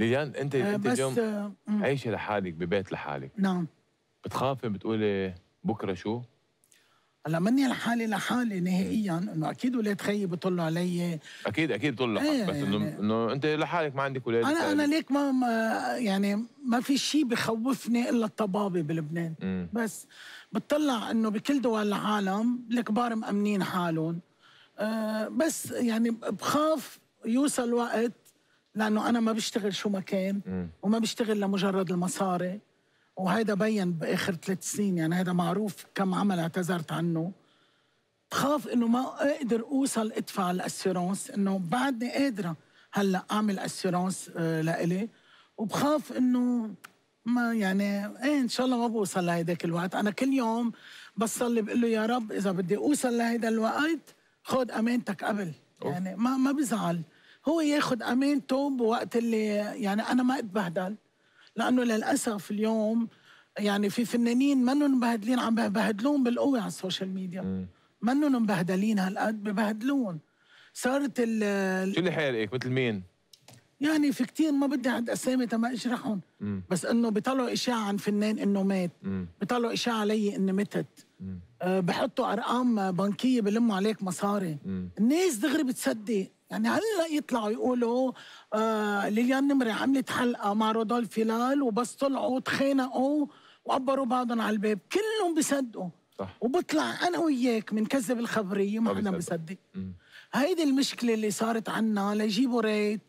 ليليان انت آه انت اليوم آه عايشه لحالك ببيت لحالك نعم بتخافي بتقولي بكره شو؟ هلا مني لحالي لحالي نهائيا انه اكيد ولاد خيي بيطلوا علي اكيد اكيد بيطلوا آه بس إيه. انه انه انت لحالك ما عندك ولاد انا انا ليك ما, ما يعني ما في شيء بخوفني الا الطبابه بلبنان مم. بس بتطلع انه بكل دول العالم الكبار مامنين حالهم أه بس يعني بخاف يوصل وقت لانه انا ما بشتغل شو ما كان وما بشتغل لمجرد المصاري وهيدا بين باخر ثلاث سنين يعني هيدا معروف كم عمل اعتذرت عنه بخاف انه ما اقدر اوصل ادفع الاسيرونس انه بعدني قادره هلا اعمل اسيرونس آه، لإلي وبخاف انه ما يعني ايه ان شاء الله ما بوصل لهيداك الوقت انا كل يوم بصلي بقول له يا رب اذا بدي اوصل لهيدا الوقت خذ امانتك قبل يعني ما ما بزعل هو ياخذ امانته بوقت اللي يعني انا ما اتبهدل لانه للاسف اليوم يعني في فنانين منهم مبهدلين عم بهدلون بالقوه على السوشيال ميديا منهم مبهدلين هالقد ببهدلون صارت ال شو اللي حيرقك مثل مين؟ يعني في كتير ما بدي عند اسامي تما اجرحهم بس انه بيطلعوا اشاعه عن فنان انه مات بيطلعوا اشاعه علي اني متت أه بحطوا ارقام بنكيه بلموا عليك مصاري مم. الناس دغري بتصدق يعني هلا يطلعوا يقولوا آه ليليان نمري عملت حلقه مع رودولف هلال وبس طلعوا تخانقوا وقبروا بعضهم على الباب كلهم بيصدقوا صح وبطلع انا وياك بنكذب الخبريه ما حدا بصدق هيدي المشكله اللي صارت عنا ليجيبوا ريت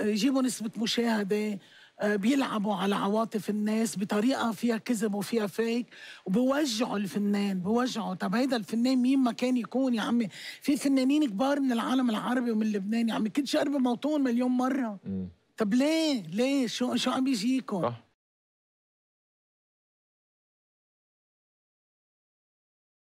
ليجيبوا نسبه مشاهده آه، بيلعبوا على عواطف الناس بطريقه فيها كذب وفيها فيك وبوجعوا الفنان بوجعوا طب هيدا الفنان مين ما كان يكون يا عمي في فنانين كبار من العالم العربي ومن لبنان يا عمي كنت شقرب موطون مليون مره طب ليه ليه شو شو عم يجيكم صح